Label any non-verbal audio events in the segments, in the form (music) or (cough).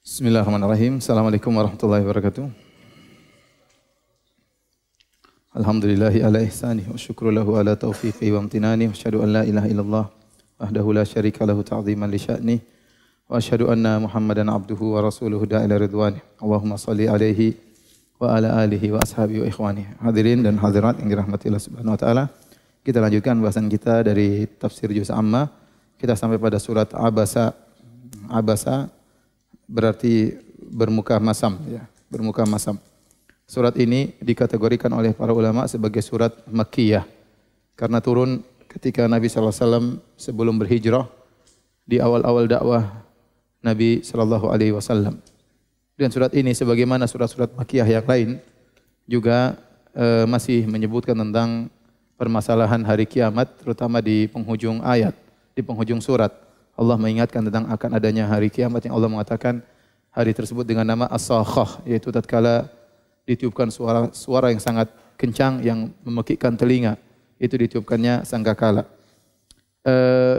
Bismillahirrahmanirrahim. Assalamualaikum warahmatullahi wabarakatuh. Alhamdulillahi ala ihsanih wa syukru lahu ala taufiqi wa amtinani wa syahadu an la ilaha illallah ahdahu la syarika lahu ta'ziman li sya'ni wa syahadu anna muhammadan abduhu wa rasuluhu da'ila ridwani Allahumma salli alaihi wa ala alihi wa ashabi wa ikhwani hadirin dan hadirat yang dirahmati Allah subhanahu wa ta'ala kita lanjutkan bahasan kita dari tafsir Juz Amma kita sampai pada surat Abasa Abasa berarti bermuka masam ya, bermuka masam. Surat ini dikategorikan oleh para ulama sebagai surat Makkiyah karena turun ketika Nabi sallallahu alaihi wasallam sebelum berhijrah di awal-awal dakwah Nabi sallallahu alaihi wasallam. Dan surat ini sebagaimana surat-surat Makkiyah yang lain juga e, masih menyebutkan tentang permasalahan hari kiamat terutama di penghujung ayat, di penghujung surat. Allah mengingatkan tentang akan adanya hari kiamat yang Allah mengatakan hari tersebut dengan nama as-sakhah yaitu tatkala ditiupkan suara suara yang sangat kencang yang memekikkan telinga itu ditiupkannya sangkakala. Eh,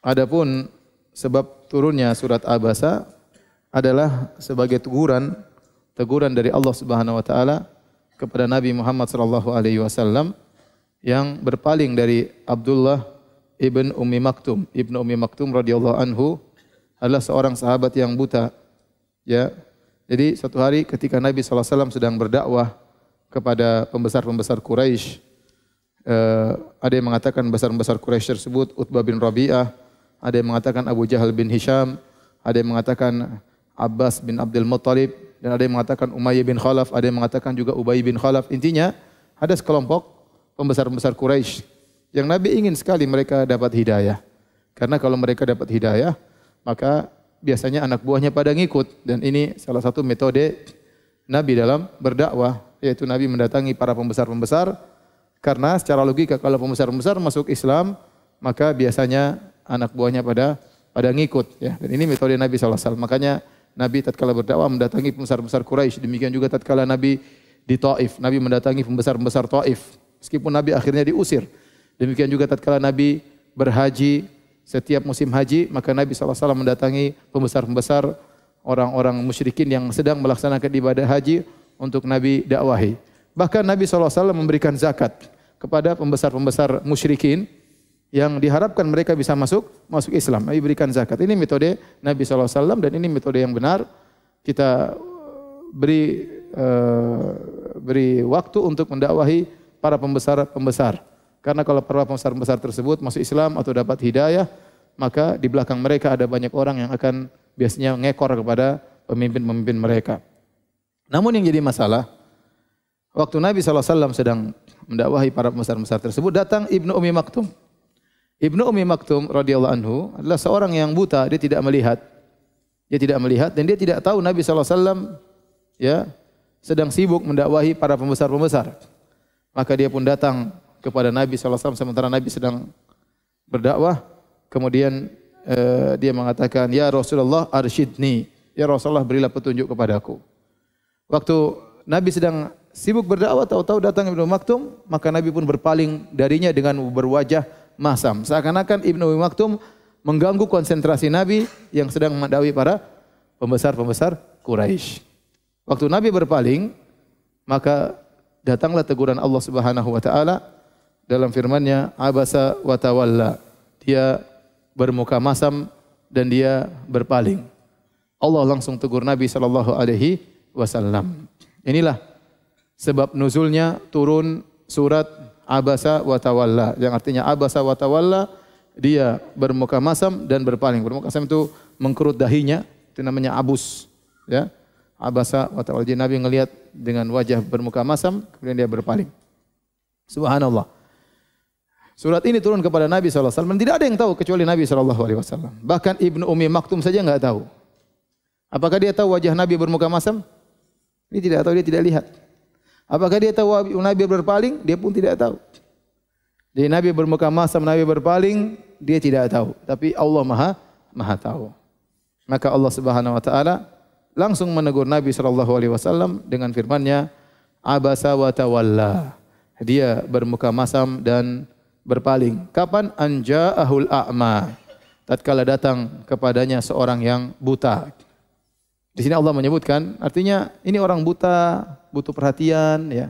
adapun sebab turunnya surat Abasa adalah sebagai teguran teguran dari Allah Subhanahu wa taala kepada Nabi Muhammad sallallahu alaihi wasallam yang berpaling dari Abdullah Ibn Ummi Maktum. Ibn Ummi Maktum radhiyallahu anhu adalah seorang sahabat yang buta. Ya. Jadi satu hari ketika Nabi SAW sedang berdakwah kepada pembesar-pembesar Quraisy, eh, ada yang mengatakan besar-besar Quraisy tersebut Utbah bin Rabi'ah, ada yang mengatakan Abu Jahal bin Hisham, ada yang mengatakan Abbas bin Abdul Muttalib, dan ada yang mengatakan Umayyah bin Khalaf, ada yang mengatakan juga Ubay bin Khalaf. Intinya ada sekelompok pembesar-pembesar Quraisy yang Nabi ingin sekali mereka dapat hidayah. Karena kalau mereka dapat hidayah, maka biasanya anak buahnya pada ngikut dan ini salah satu metode Nabi dalam berdakwah yaitu Nabi mendatangi para pembesar-pembesar karena secara logika kalau pembesar-pembesar masuk Islam maka biasanya anak buahnya pada pada ngikut ya dan ini metode Nabi saw makanya Nabi tatkala berdakwah mendatangi pembesar-pembesar Quraisy demikian juga tatkala Nabi di Taif Nabi mendatangi pembesar-pembesar Taif meskipun Nabi akhirnya diusir Demikian juga tatkala Nabi berhaji, setiap musim haji, maka Nabi SAW mendatangi pembesar-pembesar orang-orang musyrikin yang sedang melaksanakan ibadah haji untuk Nabi dakwahi. Bahkan Nabi SAW memberikan zakat kepada pembesar-pembesar musyrikin yang diharapkan mereka bisa masuk masuk Islam. Nabi berikan zakat. Ini metode Nabi SAW dan ini metode yang benar. Kita eh, beri uh, beri waktu untuk mendakwahi para pembesar-pembesar. Karena kalau para pembesar-pembesar tersebut masuk Islam atau dapat hidayah, maka di belakang mereka ada banyak orang yang akan biasanya ngekor kepada pemimpin-pemimpin mereka. Namun yang jadi masalah, waktu Nabi SAW sedang mendakwahi para pembesar-pembesar tersebut, datang Ibnu Umi Maktum. Ibnu Umi Maktum radhiyallahu anhu adalah seorang yang buta, dia tidak melihat. Dia tidak melihat dan dia tidak tahu Nabi SAW ya, sedang sibuk mendakwahi para pembesar-pembesar. Maka dia pun datang kepada Nabi SAW sementara Nabi sedang berdakwah. Kemudian uh, dia mengatakan, Ya Rasulullah arshidni. Ya Rasulullah berilah petunjuk kepadaku. Waktu Nabi sedang sibuk berdakwah, tahu-tahu datang Ibnu Maktum, maka Nabi pun berpaling darinya dengan berwajah masam. Seakan-akan Ibnu Maktum mengganggu konsentrasi Nabi yang sedang mendakwi para pembesar-pembesar Quraisy. Waktu Nabi berpaling, maka datanglah teguran Allah Subhanahu wa taala dalam firman-Nya abasa wa Dia bermuka masam dan dia berpaling. Allah langsung tegur Nabi sallallahu alaihi wasallam. Inilah sebab nuzulnya turun surat abasa wa yang artinya abasa wa dia bermuka masam dan berpaling. Bermuka masam itu mengkerut dahinya, itu namanya abus, ya. Abasa wa tawalla. Jadi Nabi melihat dengan wajah bermuka masam kemudian dia berpaling. Subhanallah. Surat ini turun kepada Nabi SAW. Tidak ada yang tahu kecuali Nabi SAW. Bahkan Ibnu Umi Maktum saja nggak tahu. Apakah dia tahu wajah Nabi bermuka masam? Dia tidak tahu, dia tidak lihat. Apakah dia tahu Nabi berpaling? Dia pun tidak tahu. Jadi Nabi bermuka masam, Nabi berpaling, dia tidak tahu. Tapi Allah Maha Maha tahu. Maka Allah Subhanahu wa taala langsung menegur Nabi sallallahu alaihi wasallam dengan firman-Nya, "Abasa wa tawalla." Dia bermuka masam dan berpaling. Kapan anja ahul a'ma? Tatkala datang kepadanya seorang yang buta. Di sini Allah menyebutkan, artinya ini orang buta, butuh perhatian, ya.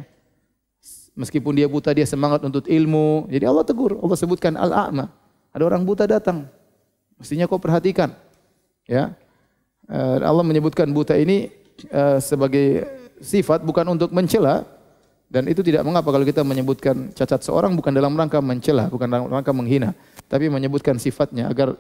Meskipun dia buta, dia semangat untuk ilmu. Jadi Allah tegur, Allah sebutkan al-a'ma. Ada orang buta datang. Mestinya kau perhatikan. Ya. Eh, Allah menyebutkan buta ini eh, sebagai sifat bukan untuk mencela, dan itu tidak mengapa kalau kita menyebutkan cacat seorang bukan dalam rangka mencela, bukan dalam rangka menghina, tapi menyebutkan sifatnya agar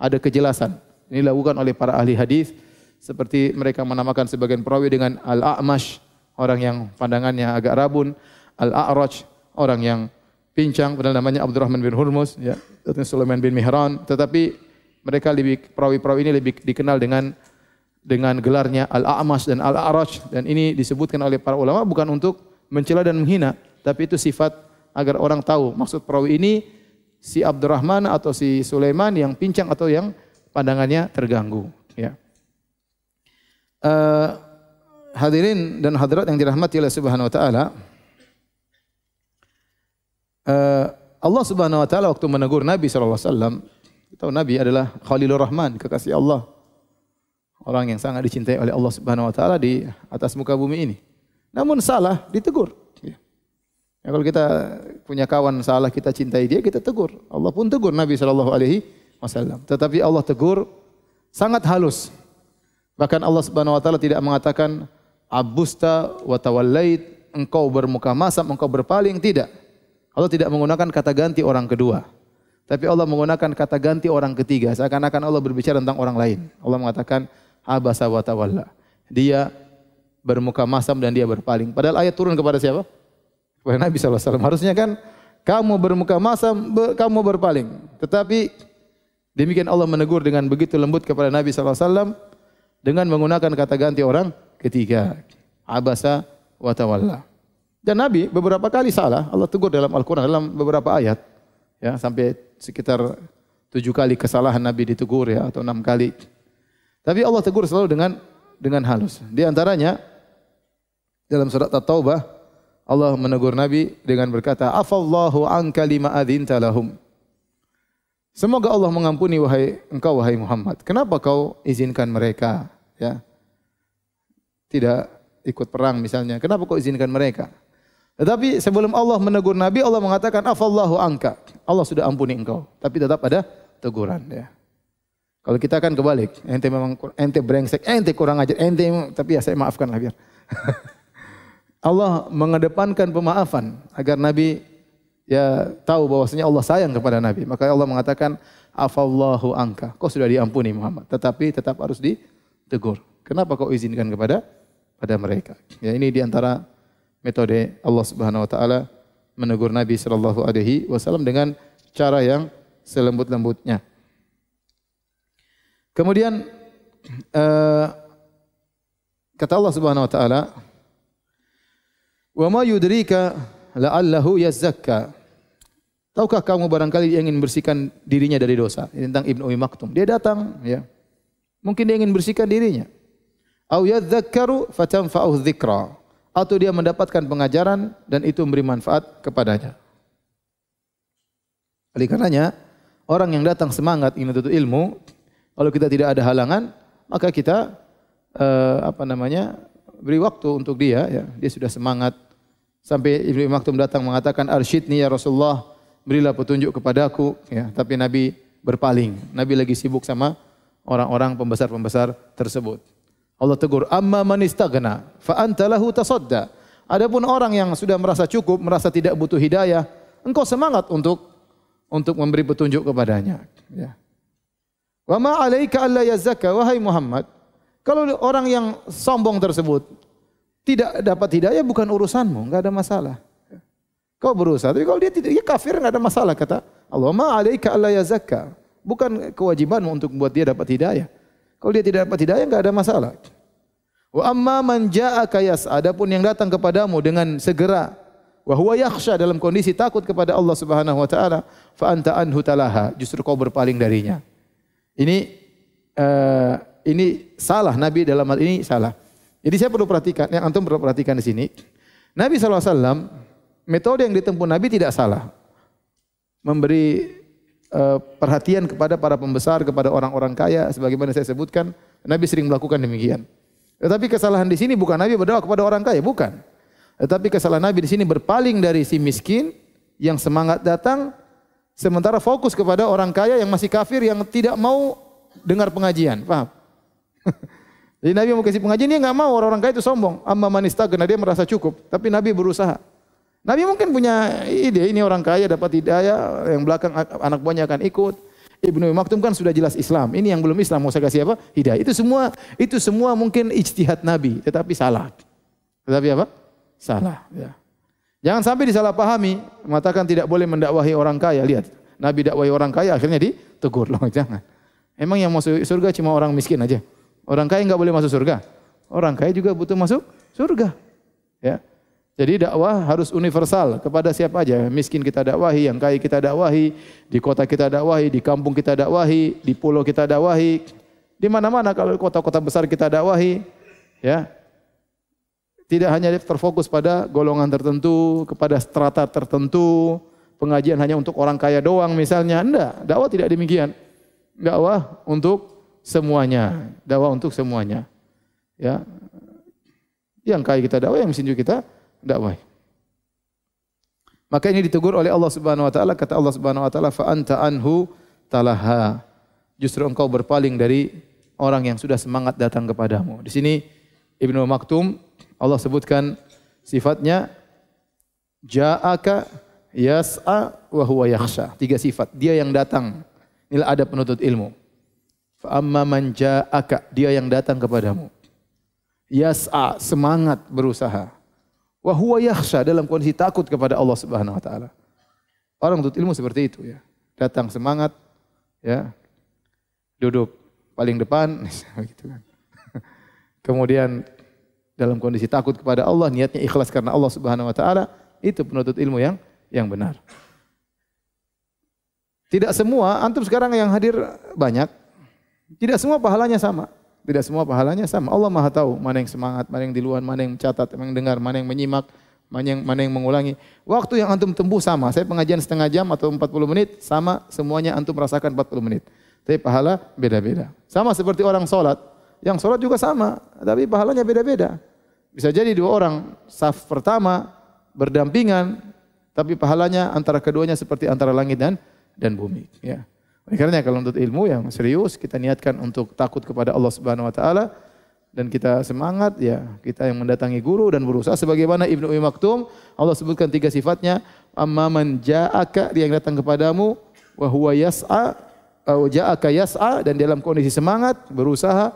ada kejelasan. Ini dilakukan oleh para ahli hadis seperti mereka menamakan sebagian perawi dengan al-a'mash, orang yang pandangannya agak rabun, al-a'raj, orang yang pincang, padahal namanya Abdurrahman bin Hurmus, ya, Sulaiman bin Mihran, tetapi mereka lebih perawi-perawi ini lebih dikenal dengan dengan gelarnya al-a'mash dan al-a'raj dan ini disebutkan oleh para ulama bukan untuk mencela dan menghina, tapi itu sifat agar orang tahu maksud perawi ini si Abdurrahman atau si Sulaiman yang pincang atau yang pandangannya terganggu, ya. Uh, hadirin dan hadirat yang dirahmati oleh Subhanahu wa taala. Uh, Allah Subhanahu wa taala waktu menegur Nabi sallallahu alaihi wasallam, tahu Nabi adalah Khalilur Rahman, kekasih Allah. Orang yang sangat dicintai oleh Allah Subhanahu wa taala di atas muka bumi ini. Namun salah ditegur. Iya. Ya, kalau kita punya kawan salah kita cintai dia kita tegur. Allah pun tegur Nabi Shallallahu Alaihi Wasallam. Tetapi Allah tegur sangat halus. Bahkan Allah Subhanahu Wa Taala tidak mengatakan abusta watawallait engkau bermuka masam engkau berpaling tidak. Allah tidak menggunakan kata ganti orang kedua. Tapi Allah menggunakan kata ganti orang ketiga. Seakan-akan Allah berbicara tentang orang lain. Allah mengatakan abasa watawalla Dia bermuka masam dan dia berpaling. Padahal ayat turun kepada siapa? Kepada Nabi SAW. Harusnya kan kamu bermuka masam, kamu berpaling. Tetapi demikian Allah menegur dengan begitu lembut kepada Nabi SAW dengan menggunakan kata ganti orang ketiga. Abasa wa tawalla. Dan Nabi beberapa kali salah, Allah tegur dalam Al-Quran, dalam beberapa ayat. Ya, sampai sekitar tujuh kali kesalahan Nabi ditegur ya, atau enam kali. Tapi Allah tegur selalu dengan dengan halus. Di antaranya, dalam surat At-Taubah Allah menegur Nabi dengan berkata, "Afallahu anka lima adzinta lahum." Semoga Allah mengampuni wahai engkau wahai Muhammad. Kenapa kau izinkan mereka ya? Tidak ikut perang misalnya. Kenapa kau izinkan mereka? Tetapi sebelum Allah menegur Nabi, Allah mengatakan afallahu angka. Allah sudah ampuni engkau. Tapi tetap ada teguran ya. Kalau kita kan kebalik, ente memang ente brengsek, ente kurang ajar, ente tapi ya saya maafkan lah biar. (laughs) Allah mengedepankan pemaafan agar Nabi ya tahu bahwasanya Allah sayang kepada Nabi. Maka Allah mengatakan afallahu angka. Kau sudah diampuni Muhammad, tetapi tetap harus ditegur. Kenapa kau izinkan kepada pada mereka? Ya ini di antara metode Allah Subhanahu wa taala menegur Nabi sallallahu alaihi wasallam dengan cara yang selembut-lembutnya. Kemudian uh, kata Allah Subhanahu wa taala Wa ma yudrika la'allahu yazakka. Tahukah kamu barangkali dia ingin bersihkan dirinya dari dosa? Ini tentang Ibnu Umi Maktum. Dia datang, ya. Mungkin dia ingin bersihkan dirinya. Au yadzakkaru fatanfa'u dzikra. Atau dia mendapatkan pengajaran dan itu memberi manfaat kepadanya. Oleh karenanya, orang yang datang semangat ingin menuntut ilmu, kalau kita tidak ada halangan, maka kita eh, apa namanya? beri waktu untuk dia ya. Dia sudah semangat Sampai Ibnu Maktum datang mengatakan, Arsyidni ya Rasulullah, berilah petunjuk kepadaku. Ya, tapi Nabi berpaling. Nabi lagi sibuk sama orang-orang pembesar-pembesar tersebut. Allah tegur, Amma man istaghna, fa anta lahu tasadda. Adapun orang yang sudah merasa cukup, merasa tidak butuh hidayah, engkau semangat untuk untuk memberi petunjuk kepadanya. Ya. Wa ma alayka alla yazakka wahai Muhammad. Kalau orang yang sombong tersebut tidak dapat hidayah bukan urusanmu, enggak ada masalah. Kau berusaha, tapi kalau dia tidak, dia kafir enggak ada masalah kata Allah ma alaika alla yazakka. Bukan kewajibanmu untuk membuat dia dapat hidayah. Kalau dia tidak dapat hidayah enggak ada masalah. Wa amma man ja'aka adapun yang datang kepadamu dengan segera wa huwa yakhsha dalam kondisi takut kepada Allah Subhanahu wa taala fa anta anhu talaha justru kau berpaling darinya ini uh, ini salah nabi dalam hal ini salah jadi saya perlu perhatikan, yang eh, antum perlu perhatikan di sini, Nabi SAW, metode yang ditempuh Nabi tidak salah. Memberi uh, perhatian kepada para pembesar, kepada orang-orang kaya, sebagaimana saya sebutkan, Nabi sering melakukan demikian. Tetapi kesalahan di sini bukan Nabi berdoa kepada orang kaya, bukan. Tetapi kesalahan Nabi di sini berpaling dari si miskin yang semangat datang, sementara fokus kepada orang kaya yang masih kafir, yang tidak mau dengar pengajian. Paham? (laughs) Jadi Nabi mau kasih pengajian dia nggak mau orang-orang kaya itu sombong. Amma manista karena dia merasa cukup. Tapi Nabi berusaha. Nabi mungkin punya ide ini orang kaya dapat hidayah yang belakang anak buahnya akan ikut. Ibnu Maktum kan sudah jelas Islam. Ini yang belum Islam mau saya kasih apa? Hidayah. Itu semua itu semua mungkin ijtihad Nabi, tetapi salah. Tetapi apa? Salah, ya. Jangan sampai disalahpahami, mengatakan tidak boleh mendakwahi orang kaya. Lihat, Nabi dakwahi orang kaya akhirnya ditegur (laughs) loh, jangan. Emang yang mau surga cuma orang miskin aja. Orang kaya nggak boleh masuk surga. Orang kaya juga butuh masuk surga. Ya. Jadi dakwah harus universal kepada siapa aja. Miskin kita dakwahi, yang kaya kita dakwahi, di kota kita dakwahi, di kampung kita dakwahi, di pulau kita dakwahi, di mana-mana kalau kota-kota besar kita dakwahi, ya. Tidak hanya terfokus pada golongan tertentu, kepada strata tertentu, pengajian hanya untuk orang kaya doang misalnya. Enggak, dakwah tidak demikian. Dakwah untuk semuanya, dakwah untuk semuanya. Ya. Yang kaya kita dakwah, yang miskin juga kita dakwah. Maka ini ditegur oleh Allah Subhanahu wa taala kata Allah Subhanahu wa taala fa anta anhu talaha. Justru engkau berpaling dari orang yang sudah semangat datang kepadamu. Di sini Ibnu Maktum Allah sebutkan sifatnya ja'aka yas'a wa huwa yakhsha. Tiga sifat. Dia yang datang. Inilah ada penuntut ilmu. Fa'amma dia yang datang kepadamu. Yas'a, semangat berusaha. Wa huwa yakhsha, dalam kondisi takut kepada Allah Subhanahu wa taala. Orang untuk ilmu seperti itu ya. Datang semangat ya. Duduk paling depan (laughs) gitu kan. Kemudian dalam kondisi takut kepada Allah, niatnya ikhlas karena Allah Subhanahu wa taala, itu penuntut ilmu yang yang benar. Tidak semua, antum sekarang yang hadir banyak, tidak semua pahalanya sama. Tidak semua pahalanya sama. Allah Maha tahu mana yang semangat, mana yang di luar, mana yang mencatat, mana yang dengar, mana yang menyimak, mana yang mana yang mengulangi. Waktu yang antum tempuh sama. Saya pengajian setengah jam atau empat puluh menit sama semuanya antum rasakan puluh menit. Tapi pahala beda-beda. Sama seperti orang salat. Yang salat juga sama, tapi pahalanya beda-beda. Bisa jadi dua orang saf pertama berdampingan tapi pahalanya antara keduanya seperti antara langit dan dan bumi, ya. Oleh karena kalau untuk ilmu yang serius kita niatkan untuk takut kepada Allah Subhanahu wa taala dan kita semangat ya kita yang mendatangi guru dan berusaha sebagaimana Ibnu Umi Maktum Allah sebutkan tiga sifatnya amman ja'aka dia yang datang kepadamu wa huwa yas'a au ja'aka yas'a dan dalam kondisi semangat berusaha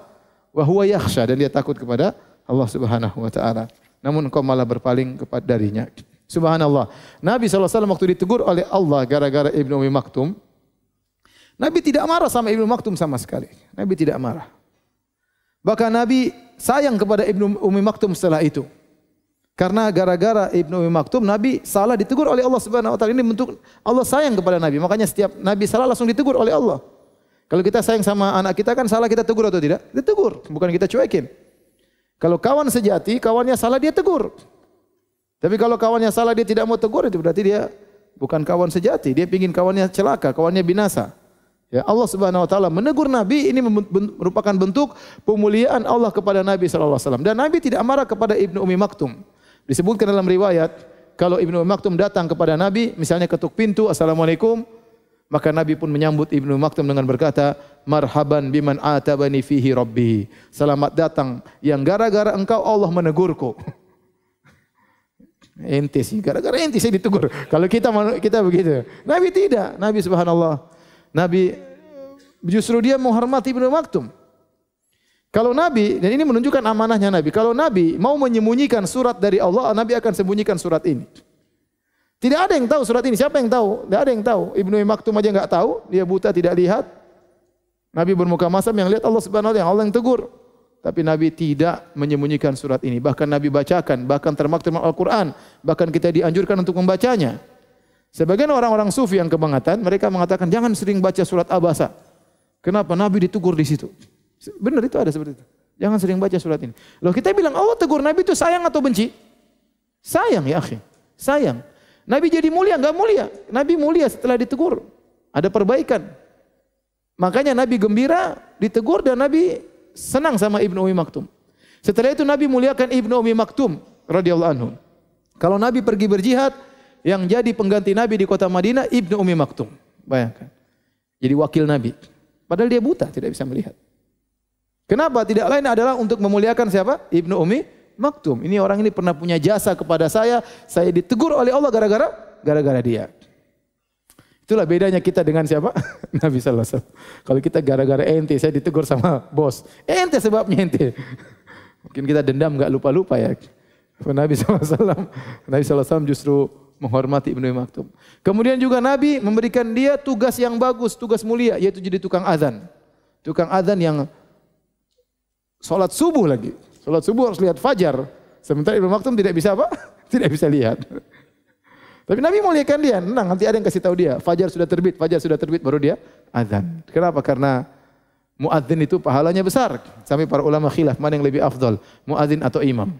wa huwa yakhsha dan dia takut kepada Allah Subhanahu wa taala namun kau malah berpaling kepada darinya subhanallah Nabi SAW waktu ditegur oleh Allah gara-gara Ibnu Umi Maktum Nabi tidak marah sama Ibnu Maktum sama sekali. Nabi tidak marah. Bahkan Nabi sayang kepada Ibnu Ummi Maktum setelah itu. Karena gara-gara Ibnu Ummi Maktum Nabi salah ditegur oleh Allah Subhanahu wa taala. Ini bentuk Allah sayang kepada Nabi. Makanya setiap Nabi salah langsung ditegur oleh Allah. Kalau kita sayang sama anak kita kan salah kita tegur atau tidak? Ditegur, bukan kita cuekin. Kalau kawan sejati, kawannya salah dia tegur. Tapi kalau kawannya salah dia tidak mau tegur itu berarti dia bukan kawan sejati. Dia pingin kawannya celaka, kawannya binasa. Ya, Allah Subhanahu wa taala menegur Nabi ini merupakan bentuk pemuliaan Allah kepada Nabi sallallahu alaihi wasallam. Dan Nabi tidak marah kepada Ibnu umi Maktum. Disebutkan dalam riwayat, kalau Ibnu umi Maktum datang kepada Nabi, misalnya ketuk pintu, "Assalamualaikum." Maka Nabi pun menyambut Ibnu Maktum dengan berkata, "Marhaban biman atabani fihi rabbi." Selamat datang yang gara-gara engkau Allah menegurku. Ente sih, gara-gara ente saya ditegur. Kalau kita kita begitu. Nabi tidak. Nabi subhanallah Nabi justru dia menghormati Ibnu Maktum. Kalau Nabi, dan ini menunjukkan amanahnya Nabi. Kalau Nabi mau menyembunyikan surat dari Allah, Nabi akan sembunyikan surat ini. Tidak ada yang tahu surat ini. Siapa yang tahu? Tidak ada yang tahu. Ibnu Maktum aja nggak tahu. Dia buta, tidak lihat. Nabi bermuka masam yang lihat Allah Subhanahu wa taala, Allah yang tegur. Tapi Nabi tidak menyembunyikan surat ini. Bahkan Nabi bacakan, bahkan termaktum Al-Quran. Bahkan kita dianjurkan untuk membacanya. Sebagian orang-orang sufi yang kebangetan, mereka mengatakan jangan sering baca surat Abasa. Kenapa? Nabi ditegur di situ. Benar itu ada seperti itu. Jangan sering baca surat ini. Loh kita bilang oh, tegur Nabi itu sayang atau benci? Sayang ya akhi. Sayang. Nabi jadi mulia, enggak mulia. Nabi mulia setelah ditegur. Ada perbaikan. Makanya Nabi gembira ditegur dan Nabi senang sama Ibnu Umi Maktum. Setelah itu Nabi muliakan Ibnu Umi Maktum radhiyallahu anhu. Kalau Nabi pergi berjihad, yang jadi pengganti Nabi di kota Madinah Ibnu Umi Maktum. Bayangkan. Jadi wakil Nabi. Padahal dia buta, tidak bisa melihat. Kenapa? Tidak lain adalah untuk memuliakan siapa? Ibnu Umi Maktum. Ini orang ini pernah punya jasa kepada saya, saya ditegur oleh Allah gara-gara gara-gara dia. Itulah bedanya kita dengan siapa? (laughs) Nabi saw Kalau kita gara-gara ente saya ditegur sama bos. Ente sebabnya ente. (laughs) Mungkin kita dendam nggak lupa-lupa ya. Nabi saw Nabi sallallahu justru menghormati Ibnu Maktum. Kemudian juga Nabi memberikan dia tugas yang bagus, tugas mulia yaitu jadi tukang azan. Tukang azan yang salat subuh lagi. Salat subuh harus lihat fajar. Sementara Ibnu Maktum tidak bisa apa? (laughs) Tidak bisa lihat. Tapi Nabi muliakan dia, tenang nanti ada yang kasih tahu dia, fajar sudah terbit, fajar sudah terbit baru dia azan. Kenapa? Karena muadzin itu pahalanya besar. Sampai para ulama khilaf mana yang lebih afdol muadzin atau imam.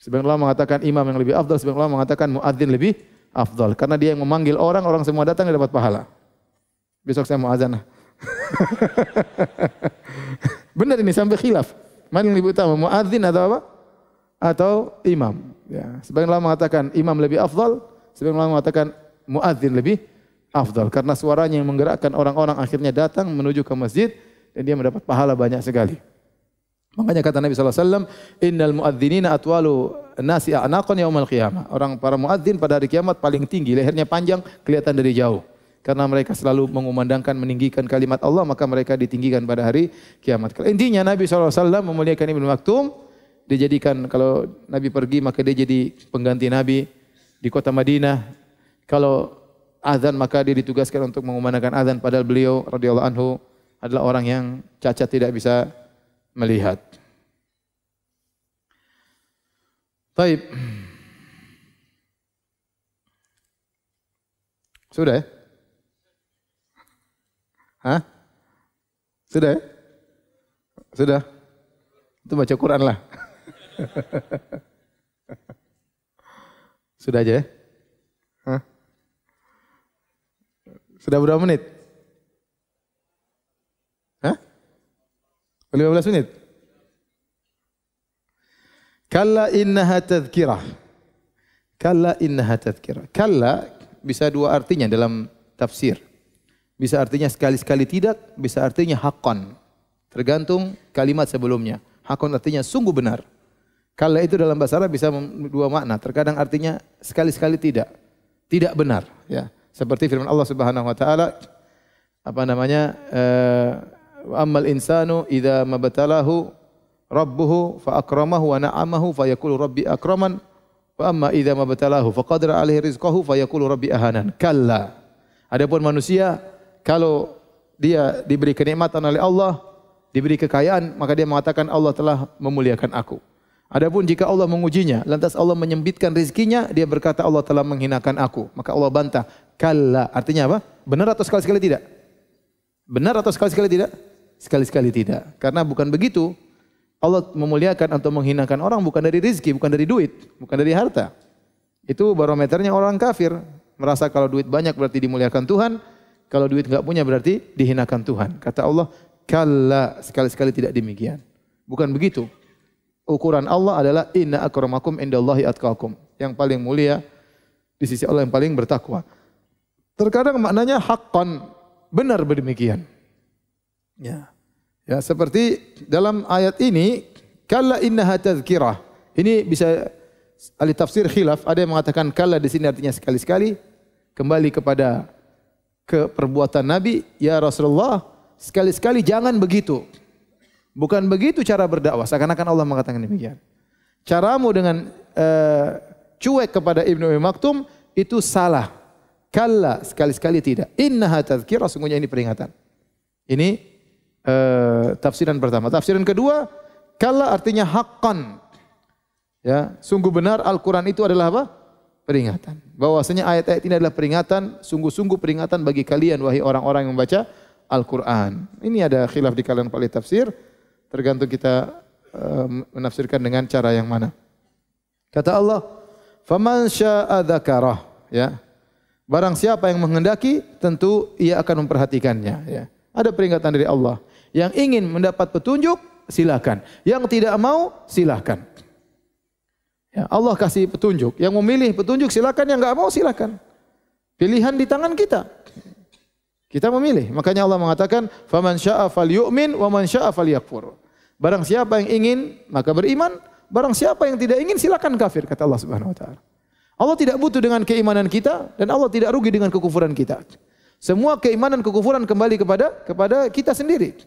Sebagian ulama mengatakan imam yang lebih afdal, sebagian ulama mengatakan muadzin lebih afdal karena dia yang memanggil orang, orang semua datang dia dapat pahala. Besok saya mau azan. (laughs) Benar ini sampai khilaf. Mana yang lebih utama, muadzin atau apa? Atau imam. Ya, sebagian ulama mengatakan imam lebih afdal, sebagian ulama mengatakan muadzin lebih afdal karena suaranya yang menggerakkan orang-orang akhirnya datang menuju ke masjid dan dia mendapat pahala banyak sekali. Makanya kata Nabi Alaihi Wasallam, Innal muadzinina atwalu nasi a'naqon yaumal qiyamah. Orang para muadzin pada hari kiamat paling tinggi, lehernya panjang, kelihatan dari jauh. Karena mereka selalu mengumandangkan, meninggikan kalimat Allah, maka mereka ditinggikan pada hari kiamat. Intinya Nabi SAW memuliakan Ibn Maktum, dijadikan kalau Nabi pergi maka dia jadi pengganti Nabi di kota Madinah. Kalau azan maka dia ditugaskan untuk mengumandangkan azan padahal beliau radhiyallahu anhu adalah orang yang cacat tidak bisa melihat. Baik. Sudah ya? Hah? Sudah ya? Sudah? Itu baca Quran lah. (laughs) Sudah aja ya? Hah? Sudah berapa menit? 15 menit. Kalla innaha tadhkirah. Kalla innaha tadhkirah. Kalla bisa dua artinya dalam tafsir. Bisa artinya sekali-sekali tidak, bisa artinya hakon. Tergantung kalimat sebelumnya. Hakon artinya sungguh benar. Kalla itu dalam bahasa Arab bisa dua makna. Terkadang artinya sekali-sekali tidak. Tidak benar. Ya. Seperti firman Allah Subhanahu wa taala apa namanya? Eh, ammal insanu idza mabtalahu rabbuhu fa akramahu wa na'amahu fa yaqulu rabbi akraman wa amma idza mabtalahu fa qadara alaihi rizqahu fa yaqulu rabbi ahanan kalla adapun manusia kalau dia diberi kenikmatan oleh Allah diberi kekayaan maka dia mengatakan Allah telah memuliakan aku Adapun jika Allah mengujinya, lantas Allah menyempitkan rizkinya, dia berkata Allah telah menghinakan aku. Maka Allah bantah. Kalla, artinya apa? Benar atau sekali-sekali tidak? Benar atau sekali-sekali tidak? Sekali-sekali tidak. Karena bukan begitu. Allah memuliakan atau menghinakan orang bukan dari rizki, bukan dari duit, bukan dari harta. Itu barometernya orang kafir. Merasa kalau duit banyak berarti dimuliakan Tuhan. Kalau duit nggak punya berarti dihinakan Tuhan. Kata Allah, kalla sekali-sekali tidak demikian. Bukan begitu. Ukuran Allah adalah inna akramakum indallahi atqakum. Yang paling mulia di sisi Allah yang paling bertakwa. Terkadang maknanya haqqan, benar berdemikian. Ya. Ya, seperti dalam ayat ini kalla innaha tazkirah. Ini bisa ahli tafsir khilaf, ada yang mengatakan kalla di sini artinya sekali-sekali kembali kepada ke perbuatan Nabi, ya Rasulullah, sekali-sekali jangan begitu. Bukan begitu cara berdakwah, seakan-akan Allah mengatakan demikian. Caramu dengan uh, cuek kepada Ibnu imak Maktum itu salah. Kalla sekali-sekali tidak. Innaha tazkirah, sungguhnya ini peringatan. Ini Eh, tafsiran pertama. Tafsiran kedua, kala artinya hakon, Ya, sungguh benar Al-Qur'an itu adalah apa? Peringatan. Bahwasanya ayat-ayat ini adalah peringatan, sungguh-sungguh peringatan bagi kalian wahai orang-orang yang membaca Al-Qur'an. Ini ada khilaf di kalangan para tafsir, tergantung kita eh, menafsirkan dengan cara yang mana. Kata Allah, "Faman syaa'a Ya. Barang siapa yang menghendaki, tentu ia akan memperhatikannya, ya. Ada peringatan dari Allah. Yang ingin mendapat petunjuk, silakan. Yang tidak mau, silakan. Ya, Allah kasih petunjuk. Yang memilih petunjuk silakan, yang nggak mau silakan. Pilihan di tangan kita. Kita memilih. Makanya Allah mengatakan, "Faman syaa'a falyu'min wa man syaa'a falyakfur." Barang siapa yang ingin maka beriman, barang siapa yang tidak ingin silakan kafir kata Allah Subhanahu wa taala. Allah tidak butuh dengan keimanan kita dan Allah tidak rugi dengan kekufuran kita. Semua keimanan kekufuran kembali kepada kepada kita sendiri.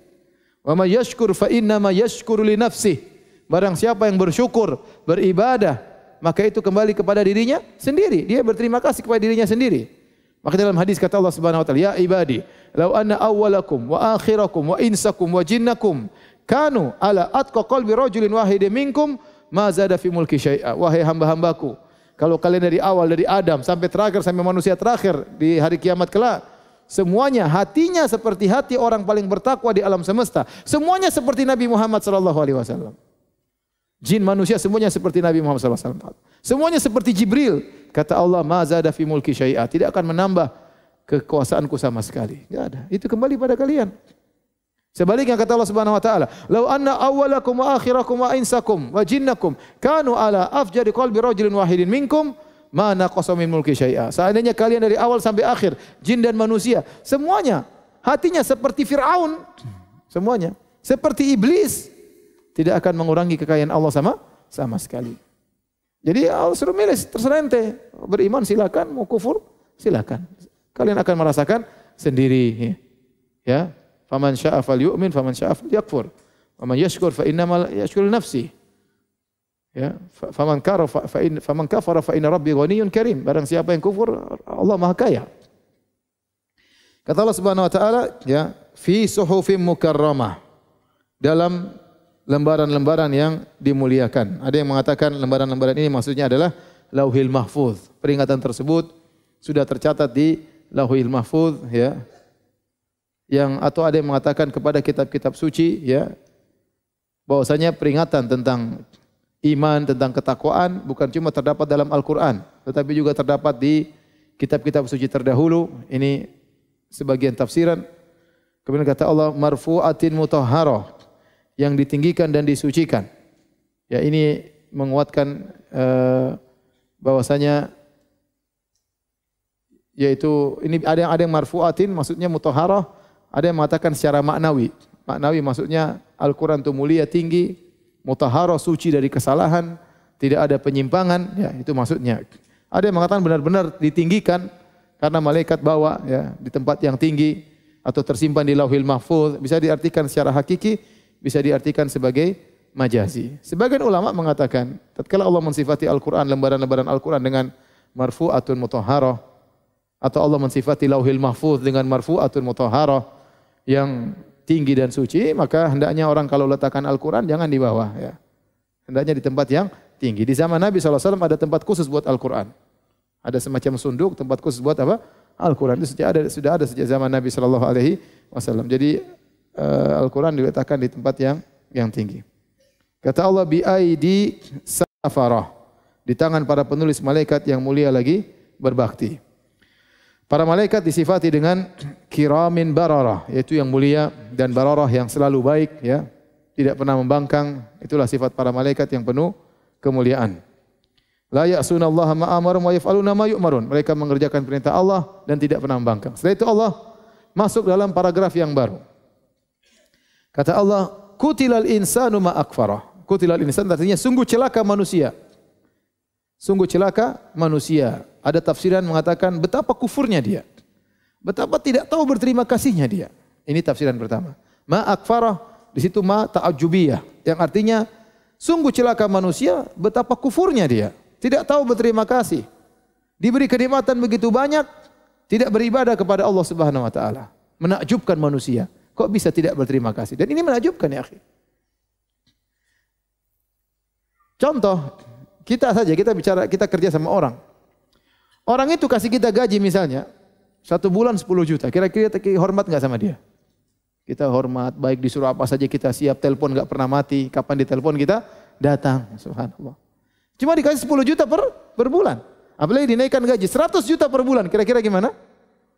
Wa may yashkur fa inna ma yashkuru li nafsihi. Barang siapa yang bersyukur, beribadah, maka itu kembali kepada dirinya sendiri. Dia berterima kasih kepada dirinya sendiri. Maka dalam hadis kata Allah Subhanahu wa taala, "Ya ibadi, law anna awwalakum wa akhirakum wa insakum wa jinnakum kanu ala atqa qalbi rajulin wahidin minkum ma zada fi mulki syai'a." Wahai hamba-hambaku, kalau kalian dari awal dari Adam sampai terakhir sampai manusia terakhir di hari kiamat kelak Semuanya hatinya seperti hati orang paling bertakwa di alam semesta. Semuanya seperti Nabi Muhammad sallallahu alaihi wasallam. Jin manusia semuanya seperti Nabi Muhammad sallallahu alaihi wasallam. Semuanya seperti Jibril. Kata Allah, "Ma fi mulki syai'a." Tidak akan menambah kekuasaanku sama sekali. Tidak ada. Itu kembali pada kalian. Sebaliknya kata Allah Subhanahu wa taala, "Lau anna awwalakum wa akhirakum wa insakum wa jinnakum kanu ala afjari qalbi rajulin wahidin minkum" Mana kosomin mulki syai'a. Seandainya kalian dari awal sampai akhir, jin dan manusia, semuanya hatinya seperti Fir'aun. Semuanya. Seperti iblis. Tidak akan mengurangi kekayaan Allah sama sama sekali. Jadi Allah suruh milih, terserah ente. Beriman silakan, mau kufur silakan. Kalian akan merasakan sendiri. Ya. ya. Faman syaa'f al yu'min, faman syaa'f al yakfur. Faman yashkur fa innamal yashkur nafsi. Ya, faman kafara fa in faman kafara fa inna rabbi ghaniyyun karim. Barang siapa yang kufur, Allah Maha Kaya. Kata Allah Subhanahu wa taala, ya, fi suhufim mukarramah. Dalam lembaran-lembaran yang dimuliakan. Ada yang mengatakan lembaran-lembaran ini maksudnya adalah Lauhil Mahfuz. Peringatan tersebut sudah tercatat di Lauhil Mahfuz ya. Yang atau ada yang mengatakan kepada kitab-kitab suci ya bahwasanya peringatan tentang iman, tentang ketakwaan bukan cuma terdapat dalam Al-Quran, tetapi juga terdapat di kitab-kitab suci terdahulu. Ini sebagian tafsiran. Kemudian kata Allah marfu'atin mutahharah yang ditinggikan dan disucikan. Ya ini menguatkan uh, bahwasanya yaitu ini ada yang ada yang marfuatin maksudnya mutahharah, ada yang mengatakan secara maknawi. Maknawi maksudnya Al-Qur'an itu mulia tinggi, mutahara suci dari kesalahan, tidak ada penyimpangan, ya itu maksudnya. Ada yang mengatakan benar-benar ditinggikan karena malaikat bawa ya di tempat yang tinggi atau tersimpan di Lauhil Mahfuz, bisa diartikan secara hakiki, bisa diartikan sebagai majazi. Sebagian ulama mengatakan, tatkala Allah mensifati Al-Qur'an lembaran-lembaran Al-Qur'an dengan marfu'atun mutahharah atau Allah mensifati Lauhil Mahfuz dengan marfu'atun mutahharah yang tinggi dan suci, maka hendaknya orang kalau letakkan Al-Quran jangan di bawah. Ya. Hendaknya di tempat yang tinggi. Di zaman Nabi SAW ada tempat khusus buat Al-Quran. Ada semacam sunduk, tempat khusus buat apa? Al-Quran itu sudah ada, sudah ada sejak zaman Nabi saw Alaihi Wasallam. Jadi uh, Al-Quran diletakkan di tempat yang yang tinggi. Kata Allah bi aidi safarah di tangan para penulis malaikat yang mulia lagi berbakti. Para malaikat disifati dengan kiramin bararah, yaitu yang mulia dan bararah yang selalu baik, ya, tidak pernah membangkang. Itulah sifat para malaikat yang penuh kemuliaan. La ya'sunallaha ma amarum wa yaf'aluna ma yu'marun. Mereka mengerjakan perintah Allah dan tidak pernah membangkang. Setelah itu Allah masuk dalam paragraf yang baru. Kata Allah, "Kutilal insanu ma akfarah." Kutilal insan artinya sungguh celaka manusia. Sungguh celaka manusia ada tafsiran mengatakan betapa kufurnya dia. Betapa tidak tahu berterima kasihnya dia. Ini tafsiran pertama. Ma akfarah di situ ma ta'ajubiyah yang artinya sungguh celaka manusia betapa kufurnya dia. Tidak tahu berterima kasih. Diberi kenikmatan begitu banyak tidak beribadah kepada Allah Subhanahu wa taala. Menakjubkan manusia. Kok bisa tidak berterima kasih? Dan ini menakjubkan ya, akhi. Contoh, kita saja kita bicara kita kerja sama orang. Orang itu kasih kita gaji misalnya, satu bulan 10 juta. Kira-kira kita hormat nggak sama dia? Kita hormat, baik disuruh apa saja kita siap, telepon nggak pernah mati, kapan ditelepon kita datang. Subhanallah. Cuma dikasih 10 juta per, per bulan. Apalagi dinaikkan gaji 100 juta per bulan. Kira-kira gimana?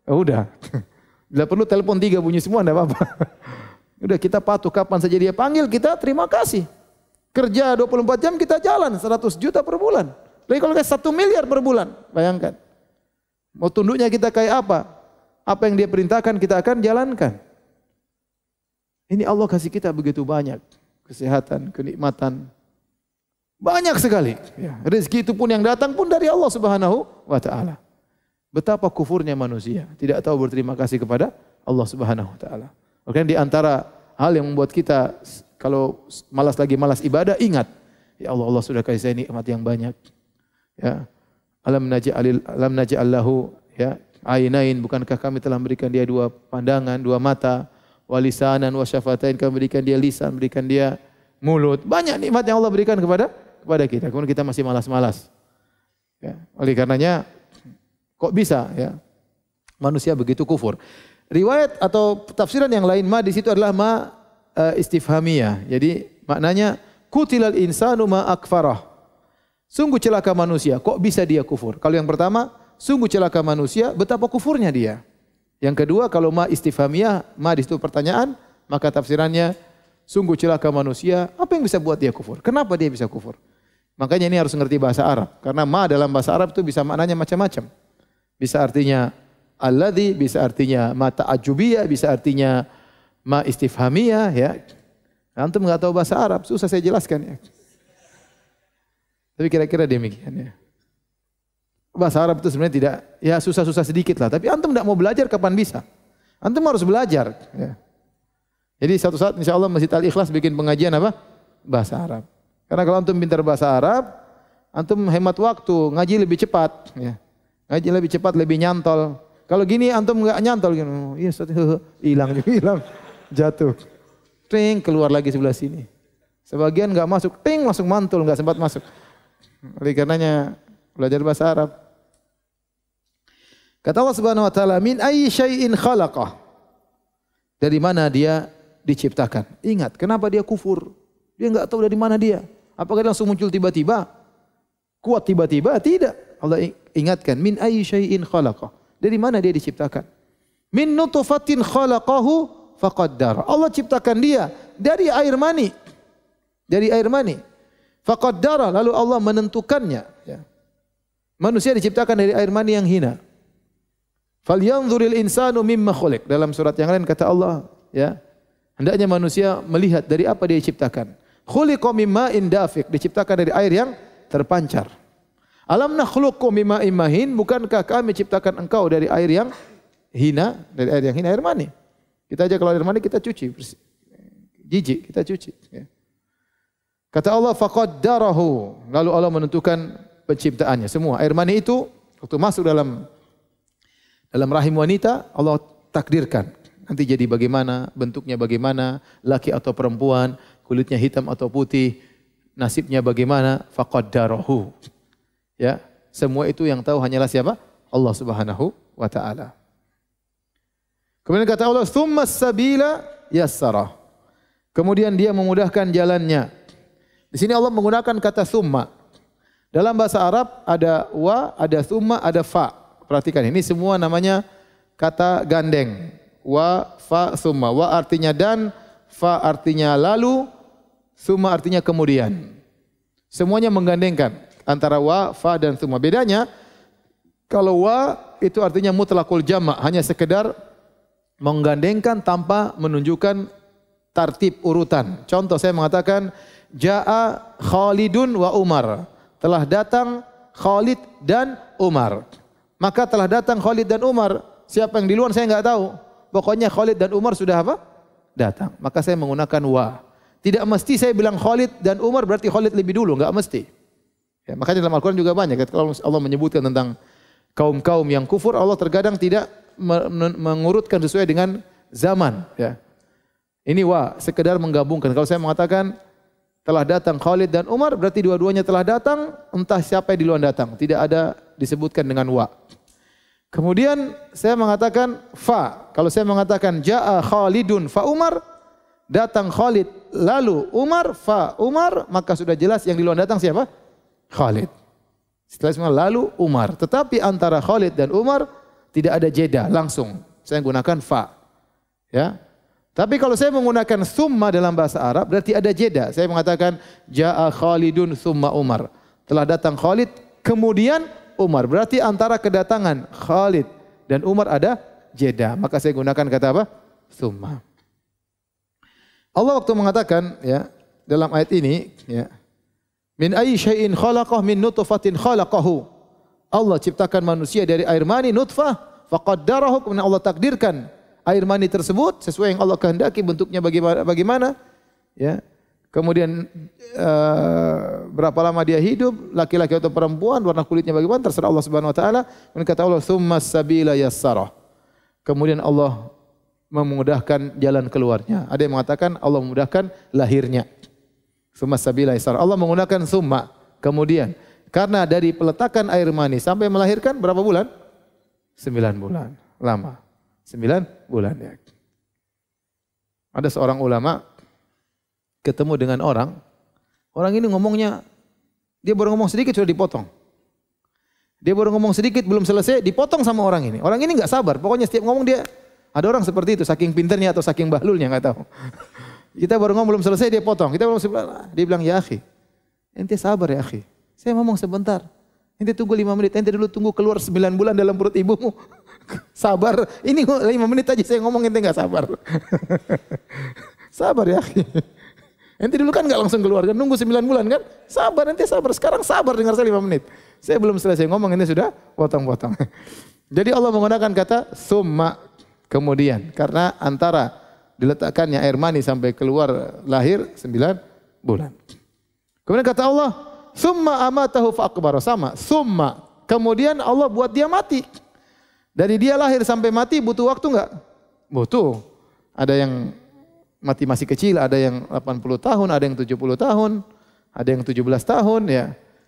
Ya udah. Bila (laughs) perlu telepon tiga bunyi semua, enggak apa-apa. (laughs) Udah kita patuh kapan saja dia panggil kita terima kasih. Kerja 24 jam kita jalan 100 juta per bulan. Tapi kalau kayak satu miliar per bulan, bayangkan. Mau tunduknya kita kayak apa? Apa yang dia perintahkan kita akan jalankan. Ini Allah kasih kita begitu banyak. Kesehatan, kenikmatan. Banyak sekali. Ya, rezeki itu pun yang datang pun dari Allah subhanahu wa ta'ala. Betapa kufurnya manusia. Tidak tahu berterima kasih kepada Allah subhanahu wa ta'ala. Oke, di antara hal yang membuat kita kalau malas lagi malas ibadah, ingat. Ya Allah, Allah sudah kasih saya nikmat yang banyak ya alam naj'alil alam naj'allahu ya ainain bukankah kami telah memberikan dia dua pandangan dua mata walisanan wasyafatain kami berikan dia lisan berikan dia mulut banyak nikmat yang Allah berikan kepada kepada kita kemudian kita masih malas-malas ya oleh karenanya kok bisa ya manusia begitu kufur riwayat atau tafsiran yang lain ma di situ adalah ma uh, istifhamiyah jadi maknanya kutilal insanu ma akfarah Sungguh celaka manusia, kok bisa dia kufur? Kalau yang pertama, sungguh celaka manusia, betapa kufurnya dia. Yang kedua, kalau ma istifhamiyah, ma di situ pertanyaan, maka tafsirannya sungguh celaka manusia, apa yang bisa buat dia kufur? Kenapa dia bisa kufur? Makanya ini harus ngerti bahasa Arab. Karena ma dalam bahasa Arab itu bisa maknanya macam-macam. Bisa artinya alladhi, bisa artinya mata ajubiyah, bisa artinya ma istifhamiyah. Ya. Antum nggak tahu bahasa Arab, susah saya jelaskan ya. Tapi kira-kira demikian ya. Bahasa Arab itu sebenarnya tidak, ya susah-susah sedikit lah. Tapi antum tidak mau belajar kapan bisa. Antum harus belajar. Ya. Jadi satu saat insya Allah Masjid Al-Ikhlas bikin pengajian apa? Bahasa Arab. Karena kalau antum pintar bahasa Arab, antum hemat waktu, ngaji lebih cepat. Ya. Ngaji lebih cepat, lebih nyantol. Kalau gini antum nggak nyantol gini, oh, iya (laughs) hilang juga (laughs) hilang, jatuh. Ting keluar lagi sebelah sini. Sebagian nggak masuk, ting langsung mantul nggak sempat masuk. Oleh karenanya belajar bahasa Arab. Kata Allah Subhanahu wa taala, "Min ayyi syai'in khalaqah?" Dari mana dia diciptakan? Ingat, kenapa dia kufur? Dia enggak tahu dari mana dia. Apakah dia langsung muncul tiba-tiba? Kuat tiba-tiba? Tidak. Allah ingatkan, "Min ayyi syai'in khalaqah?" Dari mana dia diciptakan? Min nutfatin khalaqahu faqaddara. Allah ciptakan dia dari air mani. Dari air mani. Faqaddara lalu Allah menentukannya ya. Manusia diciptakan dari air mani yang hina. Fal Falyanzuril insanu mimma khuliq. Dalam surat yang lain kata Allah, ya. Hendaknya manusia melihat dari apa dia diciptakan. Khuliqa mimma indafik, diciptakan dari air yang terpancar. Alam nakhluqu mimma imahin, bukankah kami ciptakan engkau dari air yang hina, dari air yang hina air mani. Kita aja kalau air mani kita cuci bersih. Jijik, kita cuci, ya. Kata Allah faqad darahu. Lalu Allah menentukan penciptaannya semua. Air mani itu waktu masuk dalam dalam rahim wanita Allah takdirkan. Nanti jadi bagaimana, bentuknya bagaimana, laki atau perempuan, kulitnya hitam atau putih, nasibnya bagaimana, faqad darahu. Ya, semua itu yang tahu hanyalah siapa? Allah Subhanahu wa taala. Kemudian kata Allah, "Tsummas sabila yassara." Kemudian dia memudahkan jalannya. Di sini Allah menggunakan kata summa. Dalam bahasa Arab ada wa, ada summa, ada fa. Perhatikan ini semua namanya kata gandeng. Wa, fa, summa. Wa artinya dan, fa artinya lalu, summa artinya kemudian. Semuanya menggandengkan antara wa, fa dan summa. Bedanya kalau wa itu artinya mutlakul jamak, hanya sekedar menggandengkan tanpa menunjukkan tartib urutan. Contoh saya mengatakan Ja'a Khalidun wa Umar. Telah datang Khalid dan Umar. Maka telah datang Khalid dan Umar. Siapa yang di luar saya enggak tahu. Pokoknya Khalid dan Umar sudah apa? Datang. Maka saya menggunakan wa. Tidak mesti saya bilang Khalid dan Umar berarti Khalid lebih dulu, Enggak mesti. Ya, makanya dalam Al-Quran juga banyak. Kalau Allah menyebutkan tentang kaum-kaum yang kufur, Allah terkadang tidak mengurutkan sesuai dengan zaman. Ya. Ini wa, sekedar menggabungkan. Kalau saya mengatakan telah datang Khalid dan Umar berarti dua-duanya telah datang entah siapa yang di luar datang tidak ada disebutkan dengan wa kemudian saya mengatakan fa kalau saya mengatakan jaa Khalidun fa Umar datang Khalid lalu Umar fa Umar maka sudah jelas yang di luar datang siapa Khalid setelah semua lalu Umar tetapi antara Khalid dan Umar tidak ada jeda langsung saya gunakan fa ya tapi kalau saya menggunakan summa dalam bahasa Arab berarti ada jeda. Saya mengatakan jaa Khalidun summa Umar. Telah datang Khalid kemudian Umar. Berarti antara kedatangan Khalid dan Umar ada jeda. Maka saya gunakan kata apa? Summa. Allah waktu mengatakan ya dalam ayat ini ya min ayyi syai'in khalaqahu min nutfatin khalaqahu. Allah ciptakan manusia dari air mani nutfah faqaddarahu kemudian Allah takdirkan air mani tersebut sesuai yang Allah kehendaki bentuknya bagaimana, bagaimana ya. Kemudian eh, berapa lama dia hidup, laki-laki atau perempuan, warna kulitnya bagaimana terserah Allah Subhanahu wa taala. Kemudian kata Allah, summa sabila yassarah." Kemudian Allah memudahkan jalan keluarnya. Ada yang mengatakan Allah memudahkan lahirnya. summa sabila yassarah. Allah menggunakan summa, kemudian. Karena dari peletakan air mani sampai melahirkan berapa bulan? Sembilan bulan. Lama. Sembilan bulan ya. Ada seorang ulama ketemu dengan orang, orang ini ngomongnya dia baru ngomong sedikit sudah dipotong. Dia baru ngomong sedikit belum selesai dipotong sama orang ini. Orang ini nggak sabar, pokoknya setiap ngomong dia ada orang seperti itu saking pinternya atau saking bahlulnya nggak tahu. (laughs) Kita baru ngomong belum selesai dia potong. Kita belum sebelah dia bilang ya akhi. Ente sabar ya akhi. Saya ngomong sebentar. Ente tunggu lima menit, ente dulu tunggu keluar sembilan bulan dalam perut ibumu. (laughs) sabar. Ini lima menit aja saya ngomong ente nggak sabar. (laughs) sabar ya. Nanti dulu kan nggak langsung keluar kan, nunggu 9 bulan kan? Sabar, nanti sabar. Sekarang sabar dengar saya lima menit. Saya belum selesai ngomong, ini sudah potong-potong. (laughs) Jadi Allah menggunakan kata summa kemudian. Karena antara diletakkannya air mani sampai keluar lahir 9 bulan. Kemudian kata Allah, summa amatahu faqbaro. Sama, summa. Kemudian Allah buat dia mati. Dari dia lahir sampai mati butuh waktu enggak? Butuh. Ada yang mati masih kecil, ada yang 80 tahun, ada yang 70 tahun, ada yang 17 tahun ya.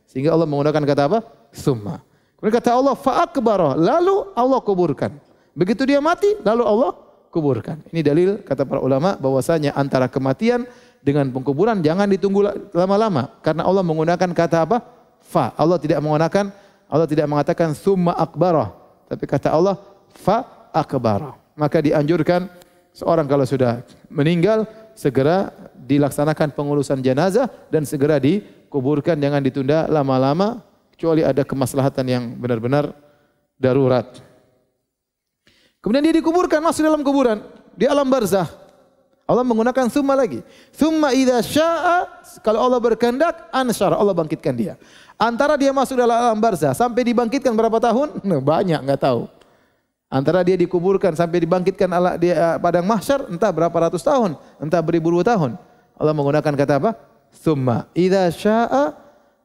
Sehingga Allah menggunakan kata apa? Summa. Kemudian kata Allah fa'akbara, lalu Allah kuburkan. Begitu dia mati, lalu Allah kuburkan. Ini dalil kata para ulama bahwasanya antara kematian dengan pengkuburan jangan ditunggu lama-lama karena Allah menggunakan kata apa? Fa. Allah tidak menggunakan Allah tidak mengatakan summa akbaroh. Tapi kata Allah, fa akbar. Maka dianjurkan seorang kalau sudah meninggal segera dilaksanakan pengurusan jenazah dan segera dikuburkan jangan ditunda lama-lama kecuali ada kemaslahatan yang benar-benar darurat. Kemudian dia dikuburkan masuk dalam kuburan di alam barzah. Allah menggunakan summa lagi. Summa idza syaa kalau Allah berkehendak ansyar Allah bangkitkan dia. Antara dia masuk dalam alam barzah sampai dibangkitkan berapa tahun? (laughs) Nah, banyak nggak tahu. Antara dia dikuburkan sampai dibangkitkan ala, dia eh, padang mahsyar entah berapa ratus tahun, entah beribu-ribu tahun. Allah menggunakan kata apa? Summa idza syaa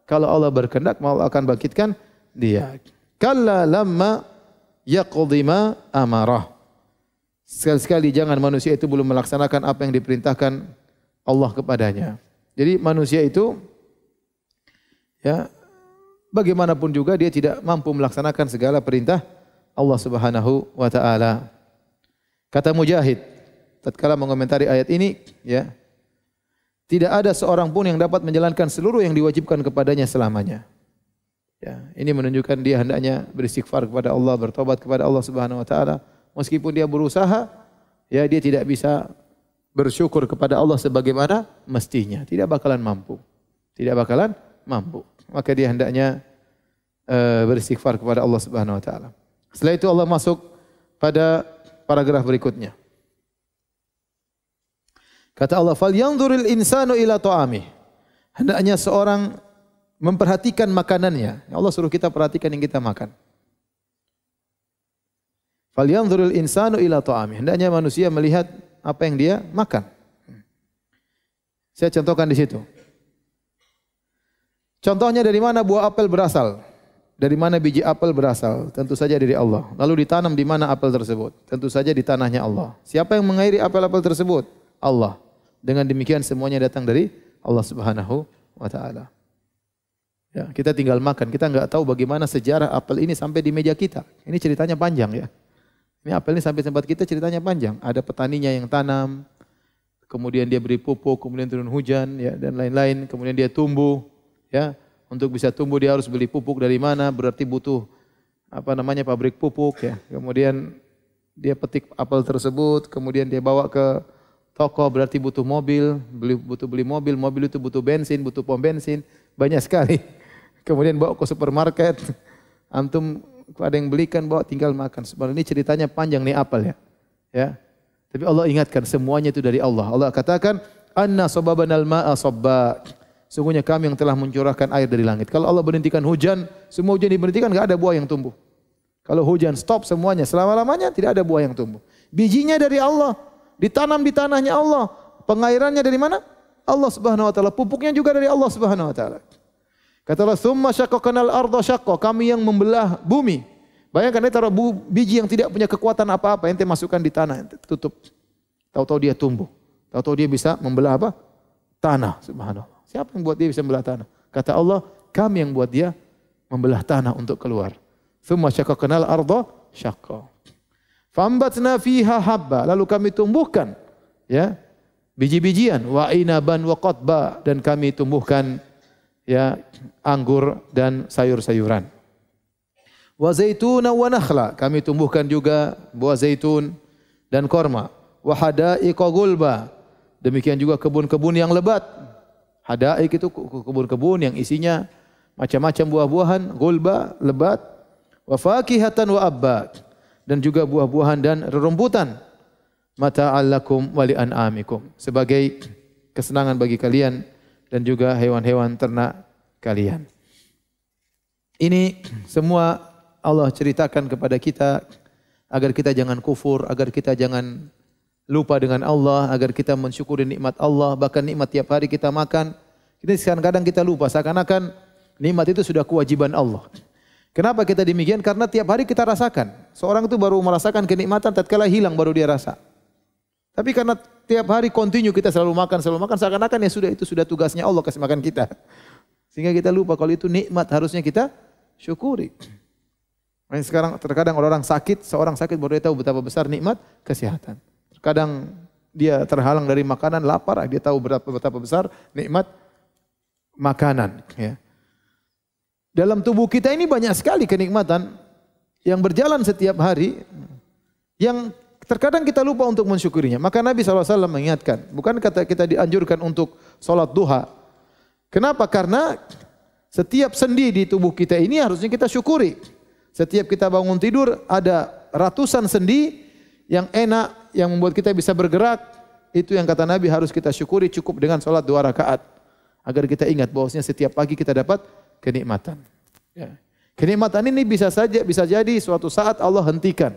kalau Allah berkehendak mau akan bangkitkan dia. Kalla lamma yaqdi ma amarah. Sekali-sekali jangan manusia itu belum melaksanakan apa yang diperintahkan Allah kepadanya. Jadi manusia itu ya bagaimanapun juga dia tidak mampu melaksanakan segala perintah Allah Subhanahu wa taala. Kata Mujahid tatkala mengomentari ayat ini, ya. Tidak ada seorang pun yang dapat menjalankan seluruh yang diwajibkan kepadanya selamanya. Ya, ini menunjukkan dia hendaknya beristighfar kepada Allah, bertobat kepada Allah Subhanahu wa taala. Meskipun dia berusaha, ya dia tidak bisa bersyukur kepada Allah sebagaimana mestinya. Tidak bakalan mampu. Tidak bakalan mampu maka dia hendaknya uh, beristighfar kepada Allah Subhanahu wa taala. Setelah itu Allah masuk pada paragraf berikutnya. Kata Allah, "Fal yanzuril insanu ila ta'ami." Hendaknya seorang memperhatikan makanannya. Ya Allah suruh kita perhatikan yang kita makan. Fal yanzuril insanu ila ta'ami. Hendaknya manusia melihat apa yang dia makan. Saya contohkan di situ. Contohnya dari mana buah apel berasal? Dari mana biji apel berasal? Tentu saja dari Allah. Lalu ditanam di mana apel tersebut? Tentu saja di tanahnya Allah. Siapa yang mengairi apel-apel tersebut? Allah. Dengan demikian semuanya datang dari Allah Subhanahu wa taala. Ya, kita tinggal makan. Kita nggak tahu bagaimana sejarah apel ini sampai di meja kita. Ini ceritanya panjang ya. Ini apel ini sampai tempat kita ceritanya panjang. Ada petaninya yang tanam, kemudian dia beri pupuk, kemudian turun hujan ya dan lain-lain, kemudian dia tumbuh, Ya, untuk bisa tumbuh dia harus beli pupuk dari mana, berarti butuh apa namanya pabrik pupuk ya. Kemudian dia petik apel tersebut, kemudian dia bawa ke toko berarti butuh mobil, beli, butuh beli mobil, mobil itu butuh bensin, butuh pom bensin, banyak sekali. (laughs) Kemudian bawa ke supermarket, antum ada yang belikan bawa tinggal makan. Sebenarnya ini ceritanya panjang nih apel ya. Ya. Tapi Allah ingatkan semuanya itu dari Allah. Allah katakan anna sobabanal ma'a Sungguhnya kami yang telah mencurahkan air dari langit. Kalau Allah berhentikan hujan, semua hujan diberhentikan, nggak ada buah yang tumbuh. Kalau hujan stop semuanya, selama-lamanya tidak ada buah yang tumbuh. Bijinya dari Allah, ditanam di tanahnya Allah, pengairannya dari mana? Allah Subhanahu wa taala, pupuknya juga dari Allah Subhanahu wa taala. Kata Allah, "Tsumma kenal arda syaqqa," kami yang membelah bumi. Bayangkan dia taruh biji yang tidak punya kekuatan apa-apa, ente masukkan di tanah, ente tutup. Tahu-tahu dia tumbuh. Tahu-tahu dia bisa membelah apa? Tanah, subhanallah. Siapa yang buat dia bisa membelah tanah? Kata Allah, kami yang buat dia membelah tanah untuk keluar. Thumma kenal ardo syakka. Fambatna fiha habba. Lalu kami tumbuhkan ya biji-bijian wa inaban wa qatba dan kami tumbuhkan ya anggur dan sayur-sayuran. Wa zaituna wa nakhla. Kami tumbuhkan juga buah zaitun dan korma. Wa hadaiqa gulba. Demikian juga kebun-kebun yang lebat Hadaik itu kebun-kebun yang isinya macam-macam buah-buahan, gulba, lebat, wa fakihatan wa abbat dan juga buah-buahan dan rerumputan. Mata allakum wa an'amikum sebagai kesenangan bagi kalian dan juga hewan-hewan ternak kalian. Ini semua Allah ceritakan kepada kita agar kita jangan kufur, agar kita jangan lupa dengan Allah, agar kita mensyukuri nikmat Allah, bahkan nikmat tiap hari kita makan. Kita sekarang kadang kita lupa, seakan-akan nikmat itu sudah kewajiban Allah. Kenapa kita demikian? Karena tiap hari kita rasakan. Seorang itu baru merasakan kenikmatan, tatkala hilang baru dia rasa. Tapi karena tiap hari continue kita selalu makan, selalu makan, seakan-akan ya sudah itu sudah tugasnya Allah kasih makan kita. Sehingga kita lupa kalau itu nikmat harusnya kita syukuri. sekarang terkadang orang-orang sakit, seorang sakit baru dia tahu betapa besar nikmat kesehatan. Kadang dia terhalang dari makanan, lapar, dia tahu berapa, betapa besar nikmat makanan. Ya. Dalam tubuh kita ini banyak sekali kenikmatan yang berjalan setiap hari, yang terkadang kita lupa untuk mensyukurinya. Maka Nabi SAW mengingatkan, bukan kata kita dianjurkan untuk sholat duha. Kenapa? Karena setiap sendi di tubuh kita ini harusnya kita syukuri. Setiap kita bangun tidur ada ratusan sendi yang enak, yang membuat kita bisa bergerak, itu yang kata Nabi harus kita syukuri cukup dengan sholat dua rakaat. Agar kita ingat bahwasanya setiap pagi kita dapat kenikmatan. Ya. Kenikmatan ini bisa saja bisa jadi suatu saat Allah hentikan.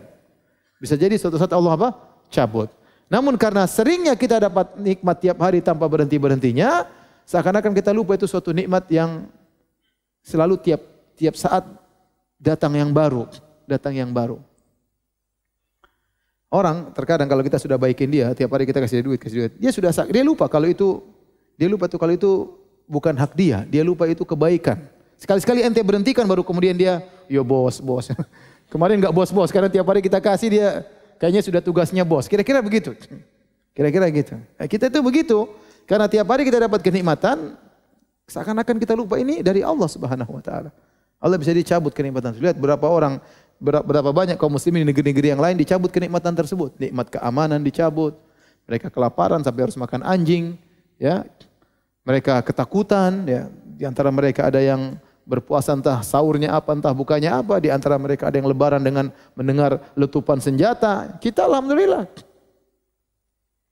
Bisa jadi suatu saat Allah apa? Cabut. Namun karena seringnya kita dapat nikmat tiap hari tanpa berhenti-berhentinya, seakan-akan kita lupa itu suatu nikmat yang selalu tiap tiap saat datang yang baru, datang yang baru. Orang terkadang kalau kita sudah baikin dia, tiap hari kita kasih dia duit, kasih duit. Dia sudah sakit, dia lupa kalau itu dia lupa tuh kalau itu bukan hak dia, dia lupa itu kebaikan. Sekali-sekali ente berhentikan baru kemudian dia, yo bos, bos. (laughs) Kemarin nggak bos-bos karena tiap hari kita kasih dia kayaknya sudah tugasnya bos. Kira-kira begitu. Kira-kira gitu. Nah, kita itu begitu karena tiap hari kita dapat kenikmatan seakan-akan kita lupa ini dari Allah Subhanahu wa taala. Allah bisa dicabut kenikmatan. Lihat berapa orang berapa banyak kaum muslimin di negeri-negeri yang lain dicabut kenikmatan tersebut. Nikmat keamanan dicabut. Mereka kelaparan sampai harus makan anjing, ya. Mereka ketakutan, ya. Di antara mereka ada yang berpuasa entah sahurnya apa, entah bukanya apa. Di antara mereka ada yang lebaran dengan mendengar letupan senjata. Kita alhamdulillah.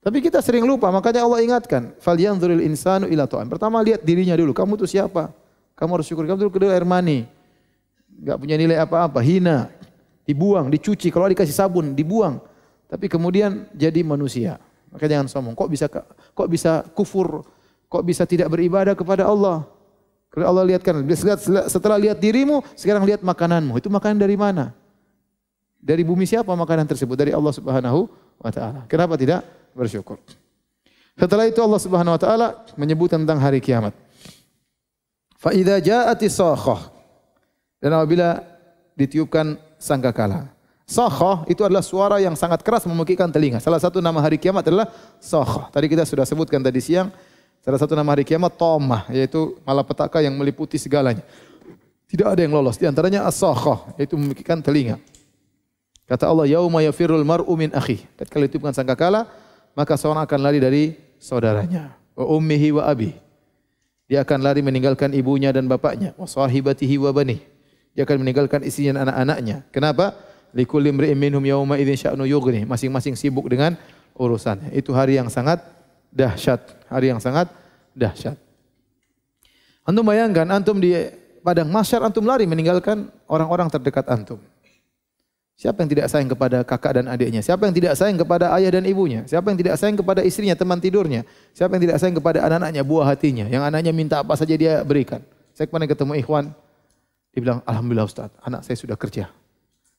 Tapi kita sering lupa, makanya Allah ingatkan, "Falyanzuril insanu ila ta'am." Pertama lihat dirinya dulu, kamu itu siapa? Kamu harus syukur. Kamu dulu kedua air mani nggak punya nilai apa-apa, hina, dibuang, dicuci, kalau dikasih sabun dibuang, tapi kemudian jadi manusia. Maka jangan sombong. Kok bisa kok bisa kufur? Kok bisa tidak beribadah kepada Allah? Kalau Allah lihatkan, setelah lihat dirimu, sekarang lihat makananmu. Itu makanan dari mana? Dari bumi siapa makanan tersebut? Dari Allah Subhanahu wa taala. Kenapa tidak bersyukur? Setelah itu Allah Subhanahu wa taala menyebut tentang hari kiamat. Fa idza ja'atis dan apabila ditiupkan sangkakala. soho itu adalah suara yang sangat keras memekikan telinga. Salah satu nama hari kiamat adalah soho. Tadi kita sudah sebutkan tadi siang, salah satu nama hari kiamat tomah, yaitu malapetaka yang meliputi segalanya. Tidak ada yang lolos. Di antaranya as yaitu memekikan telinga. Kata Allah, yauma yafirul mar'u min akhi. bukan ditiupkan sangkakala, maka seorang akan lari dari saudaranya. Wa ummihi wa abi. Dia akan lari meninggalkan ibunya dan bapaknya. Wa sahibatihi wa banih dia akan meninggalkan istrinya dan anak-anaknya. Kenapa? Likulli imri'in minhum yauma idzin sya'nu yughni. Masing-masing sibuk dengan urusannya. Itu hari yang sangat dahsyat, hari yang sangat dahsyat. Antum bayangkan antum di padang mahsyar antum lari meninggalkan orang-orang terdekat antum. Siapa yang tidak sayang kepada kakak dan adiknya? Siapa yang tidak sayang kepada ayah dan ibunya? Siapa yang tidak sayang kepada istrinya, teman tidurnya? Siapa yang tidak sayang kepada anak-anaknya, buah hatinya? Yang anaknya minta apa saja dia berikan. Saya kemarin ketemu Ikhwan, dia bilang, Alhamdulillah Ustaz, anak saya sudah kerja.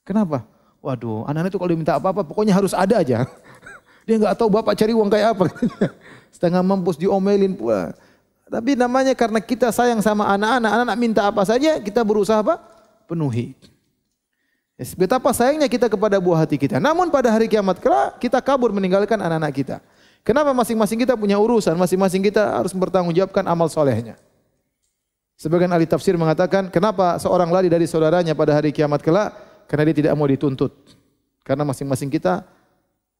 Kenapa? Waduh, anak-anak itu kalau diminta apa-apa, pokoknya harus ada aja. (laughs) Dia nggak tahu bapak cari uang kayak apa. (laughs) Setengah mampus diomelin pula. Tapi namanya karena kita sayang sama anak-anak, anak-anak minta apa saja, kita berusaha apa? Penuhi. Betapa sayangnya kita kepada buah hati kita. Namun pada hari kiamat kera, kita kabur meninggalkan anak-anak kita. Kenapa masing-masing kita punya urusan, masing-masing kita harus bertanggung jawabkan amal solehnya. Sebagian ahli tafsir mengatakan, kenapa seorang lari dari saudaranya pada hari kiamat kelak? Karena dia tidak mau dituntut. Karena masing-masing kita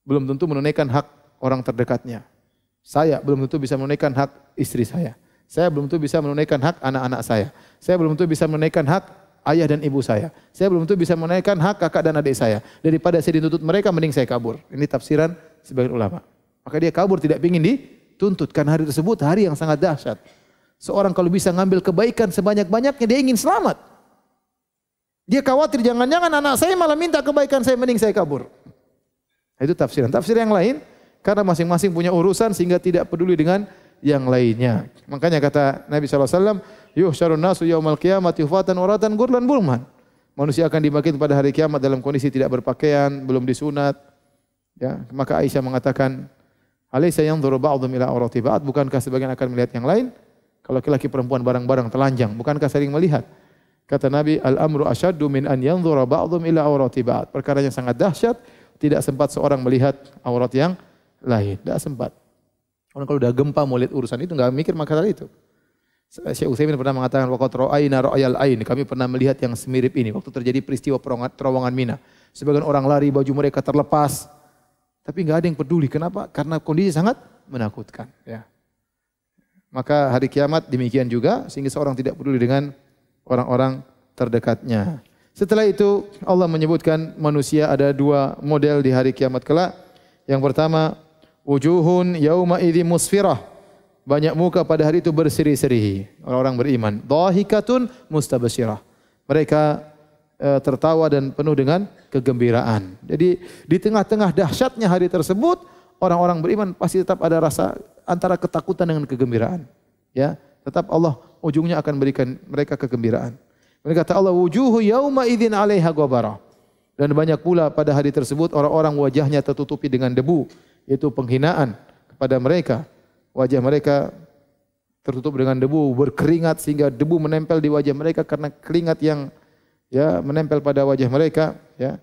belum tentu menunaikan hak orang terdekatnya. Saya belum tentu bisa menunaikan hak istri saya. Saya belum tentu bisa menunaikan hak anak-anak saya. Saya belum tentu bisa menunaikan hak ayah dan ibu saya. Saya belum tentu bisa menunaikan hak kakak dan adik saya. Daripada saya dituntut mereka, mending saya kabur. Ini tafsiran sebagian ulama. Maka dia kabur tidak ingin dituntut. Karena hari tersebut hari yang sangat dahsyat. Seorang kalau bisa ngambil kebaikan sebanyak-banyaknya, dia ingin selamat. Dia khawatir jangan-jangan anak saya malah minta kebaikan saya mending saya kabur. Nah, itu tafsiran. Tafsir yang lain karena masing-masing punya urusan sehingga tidak peduli dengan yang lainnya. Makanya kata Nabi SAW, Yuh syarun nasu mal kiamat yufatan waratan gurlan bulman. Manusia akan dibangkit pada hari kiamat dalam kondisi tidak berpakaian, belum disunat. Ya, maka Aisyah mengatakan, Alaysa yang ila aurati ba'd, bukankah sebagian akan melihat yang lain? Kalau laki-laki perempuan barang-barang telanjang, bukankah sering melihat? Kata Nabi, "Al-amru asyaddu min an yanzura ba'dhum ila awrati ba'd." Perkara yang sangat dahsyat, tidak sempat seorang melihat aurat yang lain. Tidak sempat. Orang kalau udah gempa mau lihat urusan itu nggak mikir maka itu. Syekh Utsaimin pernah mengatakan waqat ra'aina ra'yal ain. Kami pernah melihat yang semirip ini waktu terjadi peristiwa terowongan Mina. Sebagian orang lari, baju mereka terlepas. Tapi nggak ada yang peduli. Kenapa? Karena kondisi sangat menakutkan, ya. Maka hari kiamat demikian juga sehingga seorang tidak peduli dengan orang-orang terdekatnya. Setelah itu Allah menyebutkan manusia ada dua model di hari kiamat kelak. Yang pertama, wujuhun yauma idzi musfirah. Banyak muka pada hari itu berseri-seri, orang-orang beriman. Dahikatun mustabasyirah. Mereka e, tertawa dan penuh dengan kegembiraan. Jadi di tengah-tengah dahsyatnya hari tersebut, orang-orang beriman pasti tetap ada rasa antara ketakutan dengan kegembiraan. Ya, tetap Allah ujungnya akan berikan mereka kegembiraan. Mereka kata Allah wujuhu yauma idzin 'alaiha ghabara. Dan banyak pula pada hari tersebut orang-orang wajahnya tertutupi dengan debu, yaitu penghinaan kepada mereka. Wajah mereka tertutup dengan debu, berkeringat sehingga debu menempel di wajah mereka karena keringat yang ya menempel pada wajah mereka, ya.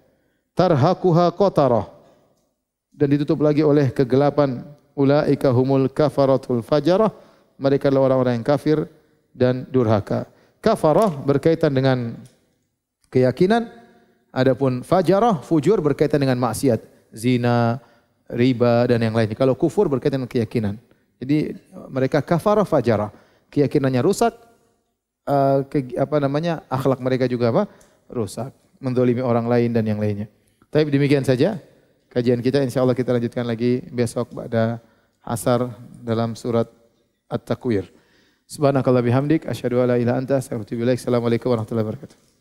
Tarhaquha qatarah. Dan ditutup lagi oleh kegelapan ulaika humul kafaratul fajarah. Mereka adalah orang-orang yang kafir dan durhaka. Kafarah berkaitan dengan keyakinan, adapun fajarah fujur berkaitan dengan maksiat, zina, riba dan yang lainnya. Kalau kufur berkaitan dengan keyakinan. Jadi mereka kafarah fajarah. Keyakinannya rusak, eh, apa namanya? akhlak mereka juga apa? rusak, mendolimi orang lain dan yang lainnya. Tapi demikian saja kajian kita. Insya Allah kita lanjutkan lagi besok pada asar dalam surat At-Takwir. Subhanakallah bihamdik. Asyadu ala ila anta. Assalamualaikum warahmatullahi wabarakatuh.